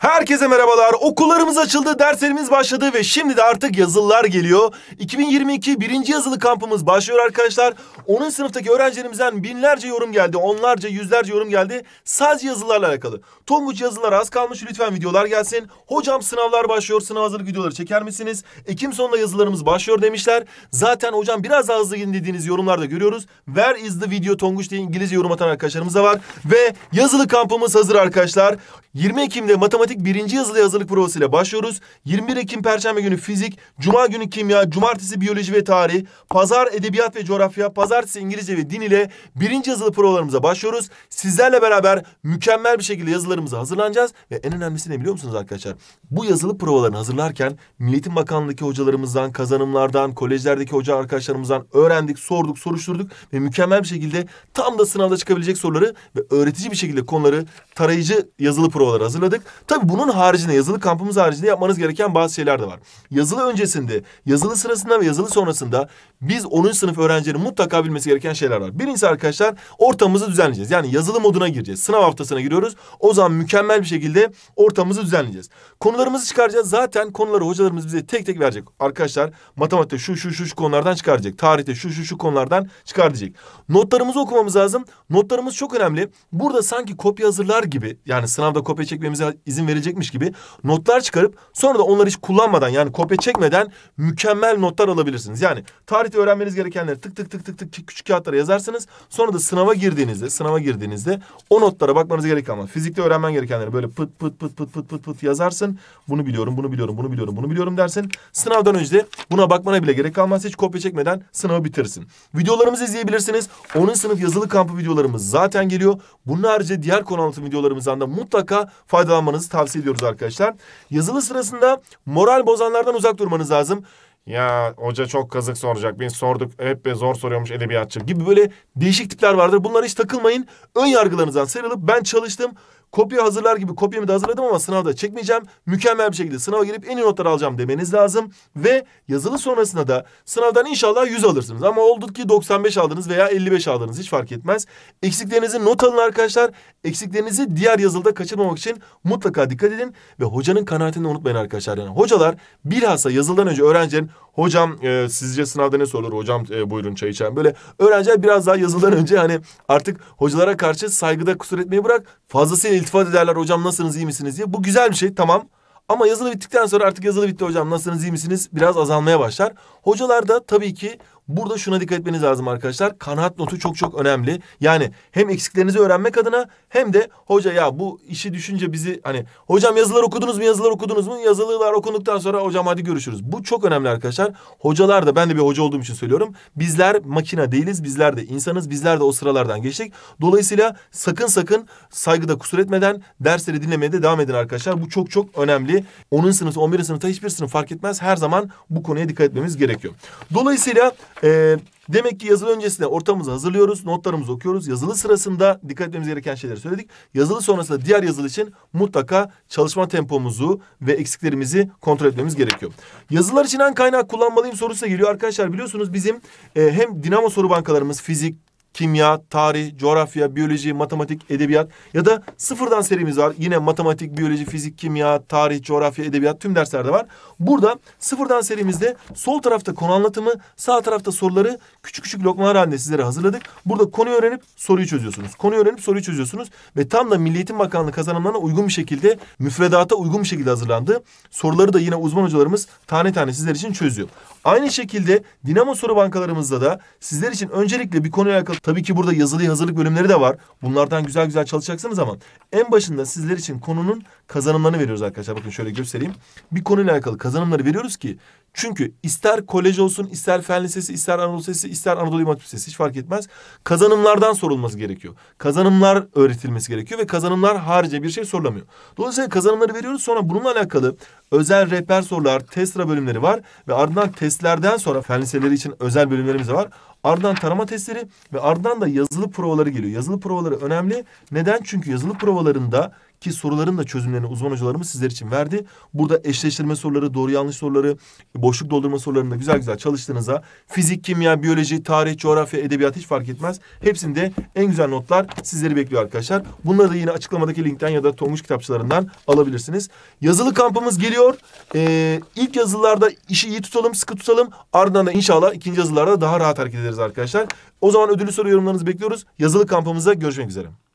Herkese merhabalar. Okullarımız açıldı, derslerimiz başladı ve şimdi de artık yazılılar geliyor. 2022 birinci yazılı kampımız başlıyor arkadaşlar. Onun sınıftaki öğrencilerimizden binlerce yorum geldi. Onlarca, yüzlerce yorum geldi. Sadece yazılılarla alakalı. Tonguç yazılar az kalmış. Lütfen videolar gelsin. Hocam sınavlar başlıyor. Sınav hazırlık videoları çeker misiniz? Ekim sonunda yazılarımız başlıyor demişler. Zaten hocam biraz daha hızlı gidin dediğiniz yorumlarda görüyoruz. Where is the video Tonguç diye İngilizce yorum atan arkadaşlarımız da var. Ve yazılı kampımız hazır arkadaşlar. 20 Ekim'de matematik matematik birinci yazılı hazırlık provasıyla başlıyoruz. 21 Ekim Perşembe günü fizik, Cuma günü kimya, Cumartesi biyoloji ve tarih, Pazar edebiyat ve coğrafya, Pazartesi İngilizce ve din ile birinci yazılı provalarımıza başlıyoruz. Sizlerle beraber mükemmel bir şekilde yazılarımıza hazırlanacağız. Ve en önemlisi ne biliyor musunuz arkadaşlar? Bu yazılı provalarını hazırlarken Milletin Bakanlığı'ndaki hocalarımızdan, kazanımlardan, kolejlerdeki hoca arkadaşlarımızdan öğrendik, sorduk, soruşturduk. Ve mükemmel bir şekilde tam da sınavda çıkabilecek soruları ve öğretici bir şekilde konuları tarayıcı yazılı provaları hazırladık. Tabii Tabii bunun haricinde yazılı kampımız haricinde yapmanız gereken bazı şeyler de var. Yazılı öncesinde, yazılı sırasında ve yazılı sonrasında biz 10. sınıf öğrencilerin mutlaka bilmesi gereken şeyler var. Birincisi arkadaşlar ortamımızı düzenleyeceğiz. Yani yazılı moduna gireceğiz. Sınav haftasına giriyoruz. O zaman mükemmel bir şekilde ortamımızı düzenleyeceğiz. Konularımızı çıkaracağız. Zaten konuları hocalarımız bize tek tek verecek. Arkadaşlar matematikte şu şu şu şu konulardan çıkaracak. Tarihte şu şu şu konulardan çıkar diyecek. Notlarımızı okumamız lazım. Notlarımız çok önemli. Burada sanki kopya hazırlar gibi yani sınavda kopya çekmemize izin verecekmiş gibi notlar çıkarıp sonra da onları hiç kullanmadan yani kopya çekmeden mükemmel notlar alabilirsiniz. Yani tarihte öğrenmeniz gerekenleri tık tık tık tık tık küçük kağıtlara yazarsınız. Sonra da sınava girdiğinizde sınava girdiğinizde o notlara bakmanız gerek ama fizikte öğrenmen gerekenleri böyle pıt pıt pıt pıt pıt pıt pıt yazarsın. Bunu biliyorum, bunu biliyorum, bunu biliyorum, bunu biliyorum dersin. Sınavdan önce de buna bakmana bile gerek kalmaz. Hiç kopya çekmeden sınavı bitirsin. Videolarımızı izleyebilirsiniz. Onun sınıf yazılı kampı videolarımız zaten geliyor. Bunun harici diğer konu anlatım videolarımızdan da mutlaka faydalanmanızı tavsiye tavsiye ediyoruz arkadaşlar. Yazılı sırasında moral bozanlardan uzak durmanız lazım. Ya hoca çok kazık soracak. Biz sorduk hep be zor soruyormuş edebiyatçı gibi böyle değişik tipler vardır. Bunlara hiç takılmayın. Ön yargılarınızdan sıyrılıp ben çalıştım Kopya hazırlar gibi kopyamı da hazırladım ama sınavda çekmeyeceğim. Mükemmel bir şekilde sınava girip en iyi notları alacağım demeniz lazım. Ve yazılı sonrasında da sınavdan inşallah 100 alırsınız. Ama oldu ki 95 aldınız veya 55 aldınız hiç fark etmez. Eksiklerinizi not alın arkadaşlar. Eksiklerinizi diğer yazılıda kaçırmamak için mutlaka dikkat edin. Ve hocanın kanaatini unutmayın arkadaşlar. Yani hocalar bilhassa yazıldan önce öğrencinin Hocam e, sizce sınavda ne sorulur? Hocam e, buyurun çay içen. Böyle öğrenciler biraz daha yazıldan önce hani artık hocalara karşı saygıda kusur etmeyi bırak. Fazlasıyla iltifat ederler. Hocam nasılsınız iyi misiniz diye. Bu güzel bir şey tamam. Ama yazılı bittikten sonra artık yazılı bitti hocam nasılsınız iyi misiniz biraz azalmaya başlar. Hocalar da tabii ki Burada şuna dikkat etmeniz lazım arkadaşlar. Kanaat notu çok çok önemli. Yani hem eksiklerinizi öğrenmek adına hem de hoca ya bu işi düşünce bizi hani hocam yazılar okudunuz mu yazılar okudunuz mu yazılılar okunduktan sonra hocam hadi görüşürüz. Bu çok önemli arkadaşlar. Hocalar da ben de bir hoca olduğum için söylüyorum. Bizler makina değiliz. Bizler de insanız. Bizler de o sıralardan geçtik. Dolayısıyla sakın sakın saygıda kusur etmeden dersleri dinlemeye de devam edin arkadaşlar. Bu çok çok önemli. 10. sınıf, 11. sınıfta hiçbir sınıf fark etmez. Her zaman bu konuya dikkat etmemiz gerekiyor. Dolayısıyla e, demek ki yazılı öncesinde ortamımızı hazırlıyoruz. Notlarımızı okuyoruz. Yazılı sırasında dikkat etmemiz gereken şeyleri söyledik. Yazılı sonrasında diğer yazılı için mutlaka çalışma tempomuzu ve eksiklerimizi kontrol etmemiz gerekiyor. Yazılar için hangi kaynak kullanmalıyım sorusu da geliyor. Arkadaşlar biliyorsunuz bizim e, hem Dinamo soru bankalarımız fizik, kimya, tarih, coğrafya, biyoloji, matematik, edebiyat ya da sıfırdan serimiz var. Yine matematik, biyoloji, fizik, kimya, tarih, coğrafya, edebiyat tüm derslerde var. Burada sıfırdan serimizde sol tarafta konu anlatımı, sağ tarafta soruları küçük küçük lokmalar halinde sizlere hazırladık. Burada konuyu öğrenip soruyu çözüyorsunuz. Konuyu öğrenip soruyu çözüyorsunuz ve tam da Milli Eğitim Bakanlığı kazanımlarına uygun bir şekilde, müfredata uygun bir şekilde hazırlandı. Soruları da yine uzman hocalarımız tane tane sizler için çözüyor. Aynı şekilde dinamo soru bankalarımızda da sizler için öncelikle bir konuyla alakalı Tabii ki burada yazılı hazırlık bölümleri de var. Bunlardan güzel güzel çalışacaksınız ama en başında sizler için konunun kazanımlarını veriyoruz arkadaşlar. Bakın şöyle göstereyim. Bir konuyla alakalı kazanımları veriyoruz ki çünkü ister kolej olsun, ister fen lisesi, ister Anadolu Lisesi, ister Anadolu İmam Lisesi hiç fark etmez. Kazanımlardan sorulması gerekiyor. Kazanımlar öğretilmesi gerekiyor ve kazanımlar harici bir şey sorulamıyor. Dolayısıyla kazanımları veriyoruz sonra bununla alakalı özel rehber sorular, test sıra bölümleri var ve ardından testlerden sonra fen liseleri için özel bölümlerimiz de var. Ardından tarama testleri ve ardından da yazılı provaları geliyor. Yazılı provaları önemli. Neden? Çünkü yazılı provalarında ki soruların da çözümlerini uzman hocalarımız sizler için verdi. Burada eşleştirme soruları, doğru yanlış soruları, boşluk doldurma sorularında güzel güzel çalıştığınızda fizik, kimya, biyoloji, tarih, coğrafya, edebiyat hiç fark etmez. Hepsinde en güzel notlar sizleri bekliyor arkadaşlar. Bunları da yine açıklamadaki linkten ya da Tonguç kitapçılarından alabilirsiniz. Yazılı kampımız geliyor. Ee, ilk yazılılarda işi iyi tutalım, sıkı tutalım. Ardından da inşallah ikinci yazılılarda daha rahat hareket ederiz arkadaşlar. O zaman ödüllü soru yorumlarınızı bekliyoruz. Yazılı kampımıza görüşmek üzere.